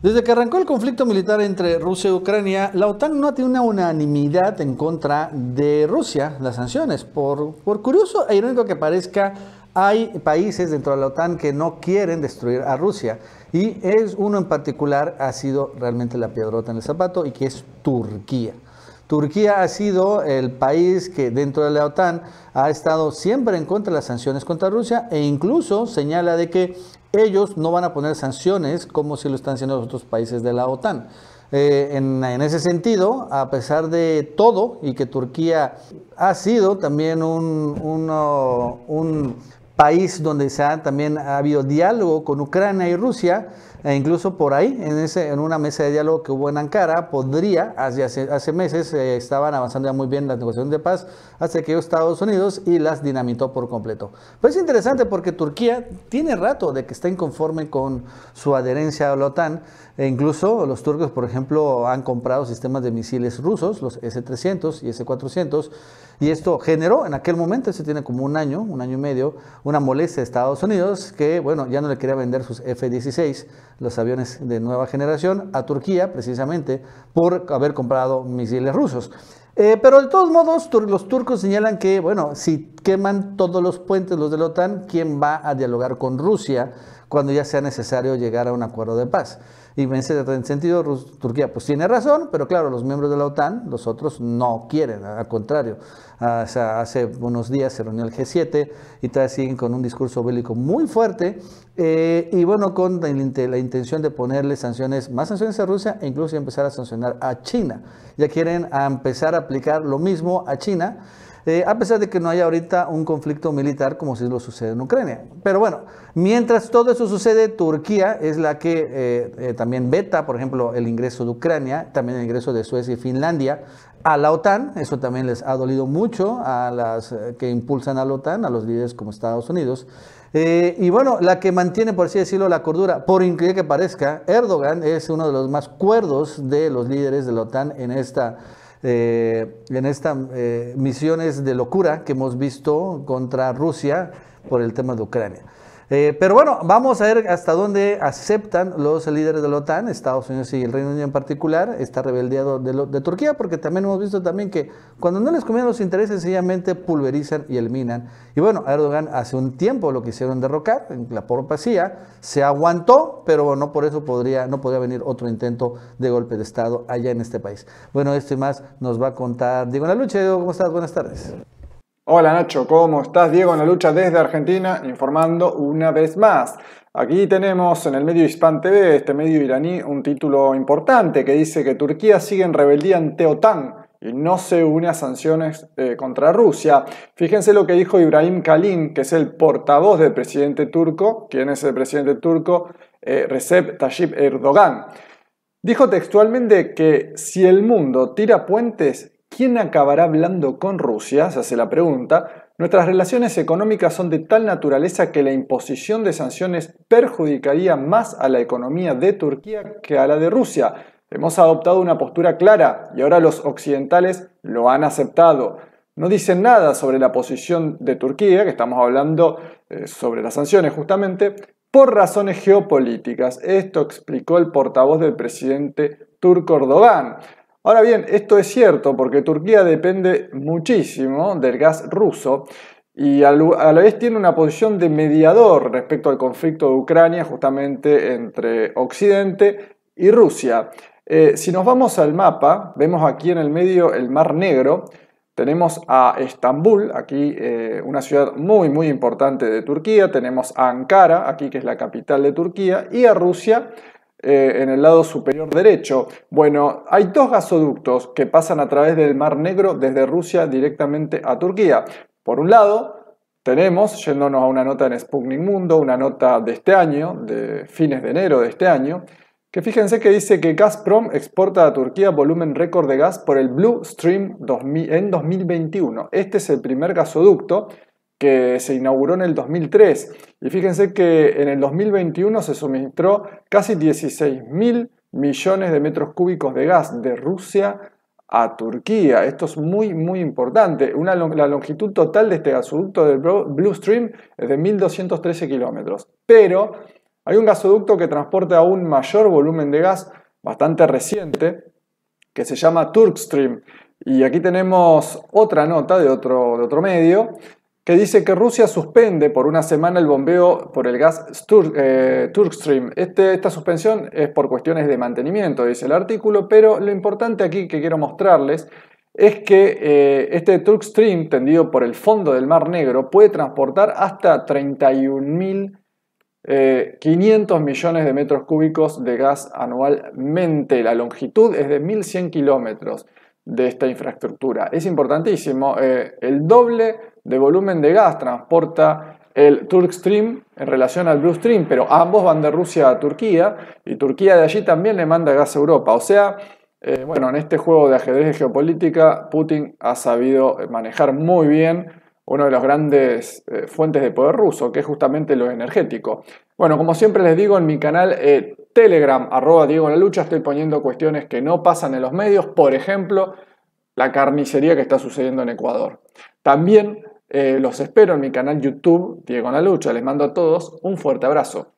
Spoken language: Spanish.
Desde que arrancó el conflicto militar entre Rusia y Ucrania, la OTAN no ha tenido una unanimidad en contra de Rusia, las sanciones. Por, curioso e irónico que parezca, hay países dentro de la OTAN que no quieren destruir a Rusia. Y es uno en particular ha sido realmente la piedrota en el zapato y que es Turquía. Turquía ha sido el país que dentro de la OTAN ha estado siempre en contra de las sanciones contra Rusia e incluso señala de que ellos no van a poner sanciones como si lo están haciendo los otros países de la OTAN. Eh, en, ese sentido, a pesar de todo y que Turquía ha sido también un, país donde se ha, también ha habido diálogo con Ucrania y Rusia, e incluso por ahí, en, ese, en una mesa de diálogo que hubo en Ankara, podría, hace, meses eh, estaban avanzando ya muy bien las negociaciones de paz, hasta que Estados Unidos y las dinamitó por completo. Pero pues es interesante porque Turquía tiene rato de que está inconforme con su adherencia a la OTAN. E incluso los turcos, por ejemplo, han comprado sistemas de misiles rusos, los S-300 y S-400, y esto generó en aquel momento, se tiene como un año, un año y medio, una molestia de Estados Unidos que, bueno, ya no le quería vender sus F-16 los aviones de nueva generación a Turquía, precisamente por haber comprado misiles rusos. Eh, pero de todos modos, los turcos señalan que, bueno, si queman todos los puentes, los de la OTAN, ¿quién va a dialogar con Rusia? cuando ya sea necesario llegar a un acuerdo de paz. Y en ese sentido, Turquía pues tiene razón, pero claro, los miembros de la OTAN, los otros no quieren, al contrario. Ah, hace unos días se reunió el G7 y todavía siguen con un discurso bélico muy fuerte eh, y bueno, con la intención de ponerle sanciones, más sanciones a Rusia e incluso empezar a sancionar a China. Ya quieren empezar a aplicar lo mismo a China. Eh, a pesar de que no haya ahorita un conflicto militar como si lo sucede en Ucrania. Pero bueno, mientras todo eso sucede, Turquía es la que eh, eh, también veta, por ejemplo, el ingreso de Ucrania, también el ingreso de Suecia y Finlandia a la OTAN. Eso también les ha dolido mucho a las que impulsan a la OTAN, a los líderes como Estados Unidos. y bueno, la que mantiene, por así decirlo, la cordura, por increíble que parezca, Erdogan es uno de los más cuerdos de los líderes de la OTAN en esta eh, en estas eh, misiones de locura que hemos visto contra Rusia por el tema de Ucrania. Eh, pero bueno, vamos a ver hasta dónde aceptan los líderes de la OTAN, Estados Unidos y el Reino Unido en particular, esta rebeldeado de, Turquía, porque también hemos visto también que cuando no les comían los intereses, sencillamente pulverizan y eliminan. Y bueno, Erdogan hace un tiempo lo quisieron derrocar, en la porpacía, se aguantó, pero no por eso podría, no podría venir otro intento de golpe de Estado allá en este país. Bueno, esto y más nos va a contar Diego La Lucha. Diego, ¿cómo estás? Buenas tardes. Hola Nacho, ¿cómo estás? Diego en la lucha desde Argentina, informando una vez más. Aquí tenemos en el medio Hispan TV, este medio iraní, un título importante que dice que Turquía sigue en rebeldía ante OTAN y no se une a sanciones eh, contra Rusia. Fíjense lo que dijo Ibrahim Kalin, que es el portavoz del presidente turco. ¿Quién es el presidente turco? Eh, Recep Tayyip Erdogan. Dijo textualmente que si el mundo tira puentes, ¿Quién acabará hablando con Rusia? Se hace la pregunta. Nuestras relaciones económicas son de tal naturaleza que la imposición de sanciones perjudicaría más a la economía de Turquía que a la de Rusia. Hemos adoptado una postura clara y ahora los occidentales lo han aceptado. No dicen nada sobre la posición de Turquía, que estamos hablando eh, sobre las sanciones justamente, por razones geopolíticas. Esto explicó el portavoz del presidente turco Erdogan. Ahora bien, esto es cierto porque Turquía depende muchísimo del gas ruso y a la vez tiene una posición de mediador respecto al conflicto de Ucrania justamente entre Occidente y Rusia. Eh, si nos vamos al mapa, vemos aquí en el medio el Mar Negro, tenemos a Estambul, aquí eh, una ciudad muy muy importante de Turquía, tenemos a Ankara, aquí que es la capital de Turquía, y a Rusia eh, en el lado superior derecho. Bueno, hay dos gasoductos que pasan a través del Mar Negro desde Rusia directamente a Turquía. Por un lado, tenemos, yéndonos a una nota en Sputnik Mundo, una nota de este año, de fines de enero de este año, que fíjense que dice que Gazprom exporta a Turquía volumen récord de gas por el Blue Stream en 2021. Este es el primer gasoducto que se inauguró en el 2003. Y fíjense que en el 2021 se suministró casi 16.000 millones de metros cúbicos de gas de Rusia a Turquía. Esto es muy, muy importante. la longitud total de este gasoducto de Blue Stream es de 1.213 kilómetros. Pero hay un gasoducto que transporta aún mayor volumen de gas, bastante reciente, que se llama Stream Y aquí tenemos otra nota de otro, de otro medio que dice que Rusia suspende por una semana el bombeo por el gas eh, Turkstream. Este, esta suspensión es por cuestiones de mantenimiento, dice el artículo, pero lo importante aquí que quiero mostrarles es que eh, este Turkstream, tendido por el fondo del Mar Negro, puede transportar hasta 31.500 eh, millones de metros cúbicos de gas anualmente. La longitud es de 1.100 kilómetros de esta infraestructura. Es importantísimo, el doble de volumen de gas transporta el Turkstream en relación al Blue pero ambos van de Rusia a Turquía y Turquía de allí también le manda gas a Europa. O sea, eh, bueno, en este juego de ajedrez de geopolítica, Putin ha sabido manejar muy bien uno de los grandes eh, fuentes de poder ruso, que es justamente lo energético. Bueno, como siempre les digo en mi canal eh, Telegram, arroba Diego La Lucha, estoy poniendo cuestiones que no pasan en los medios, por ejemplo, la carnicería que está sucediendo en Ecuador. También eh, los espero en mi canal YouTube Diego Lucha. Les mando a todos un fuerte abrazo.